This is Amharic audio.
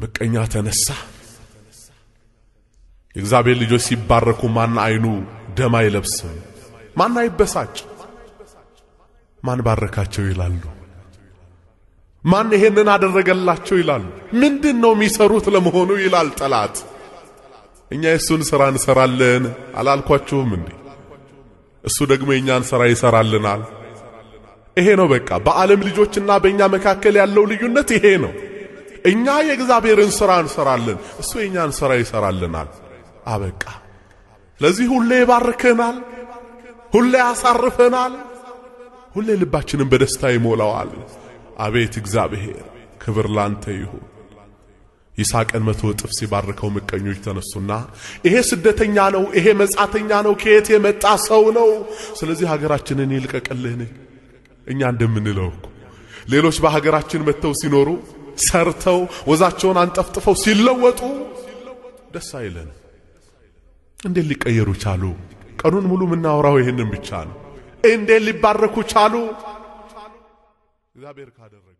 ምቀኛ ተነሳ። የእግዚአብሔር ልጆች ሲባረኩ ማን አይኑ ደም አይለብስም? ማን አይበሳጭ? ማን ባረካቸው ይላሉ? ማን ይሄንን አደረገላቸው ይላሉ? ምንድን ነው የሚሰሩት ለመሆኑ ይላል ጠላት። እኛ የእሱን ሥራ እንሰራለን አላልኳችሁም እንዴ? እሱ ደግሞ የእኛን ሥራ ይሰራልናል። ይሄ ነው በቃ በዓለም ልጆችና በእኛ መካከል ያለው ልዩነት ይሄ ነው። እኛ የእግዚአብሔርን ሥራ እንሰራለን፣ እሱ የእኛን ሥራ ይሰራልናል። አበቃ። ለዚህ ሁሌ ይባርከናል፣ ሁሌ ያሳርፈናል፣ ሁሌ ልባችንን በደስታ ይሞላዋል። አቤት እግዚአብሔር ክብር ላንተ ይሁን። ይስሐቅን መቶ እጥፍ ሲባርከው ምቀኞች ተነሱና ይሄ ስደተኛ ነው፣ ይሄ መጻተኛ ነው፣ ከየት የመጣ ሰው ነው? ስለዚህ ሀገራችንን ይልቀቅልን። እኛ እንደምንለው እኮ ሌሎች በሀገራችን መጥተው ሲኖሩ ሰርተው ወዛቸውን አንጠፍጥፈው ሲለወጡ ደስ አይለን። እንዴት ሊቀየሩ ቻሉ? ቀኑን ሙሉ የምናወራው ይህንን ብቻ ነው። እንዴት ሊባረኩ ቻሉ? እግዚአብሔር ካደረገው